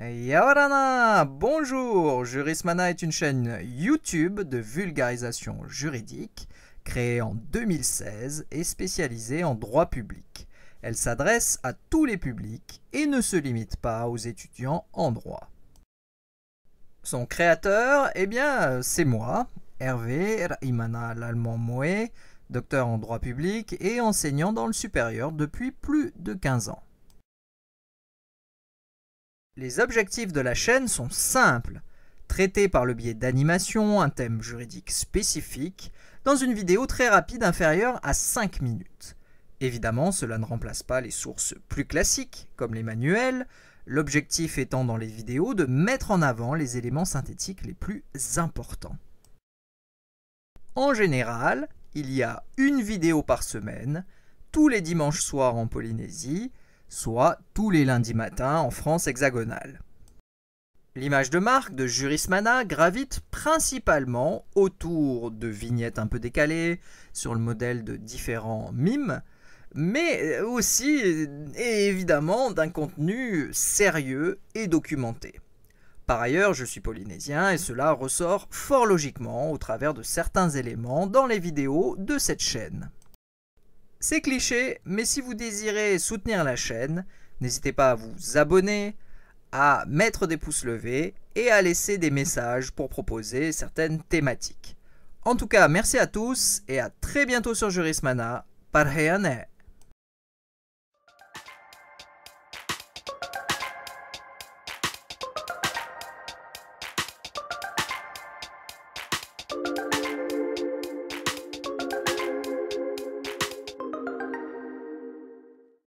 Yawarana Bonjour Jurismana est une chaîne YouTube de vulgarisation juridique créée en 2016 et spécialisée en droit public. Elle s'adresse à tous les publics et ne se limite pas aux étudiants en droit. Son créateur, eh bien, c'est moi, Hervé Rahimana l'allemand Moé, docteur en droit public et enseignant dans le supérieur depuis plus de 15 ans. Les objectifs de la chaîne sont simples. Traiter par le biais d'animations un thème juridique spécifique dans une vidéo très rapide inférieure à 5 minutes. Évidemment, cela ne remplace pas les sources plus classiques comme les manuels, l'objectif étant dans les vidéos de mettre en avant les éléments synthétiques les plus importants. En général, il y a une vidéo par semaine, tous les dimanches soirs en Polynésie, soit tous les lundis matins en France hexagonale. L'image de marque de Jurismana gravite principalement autour de vignettes un peu décalées, sur le modèle de différents mimes, mais aussi et évidemment d'un contenu sérieux et documenté. Par ailleurs, je suis polynésien et cela ressort fort logiquement au travers de certains éléments dans les vidéos de cette chaîne. C'est cliché, mais si vous désirez soutenir la chaîne, n'hésitez pas à vous abonner, à mettre des pouces levés et à laisser des messages pour proposer certaines thématiques. En tout cas, merci à tous et à très bientôt sur Jurismana. Parheyane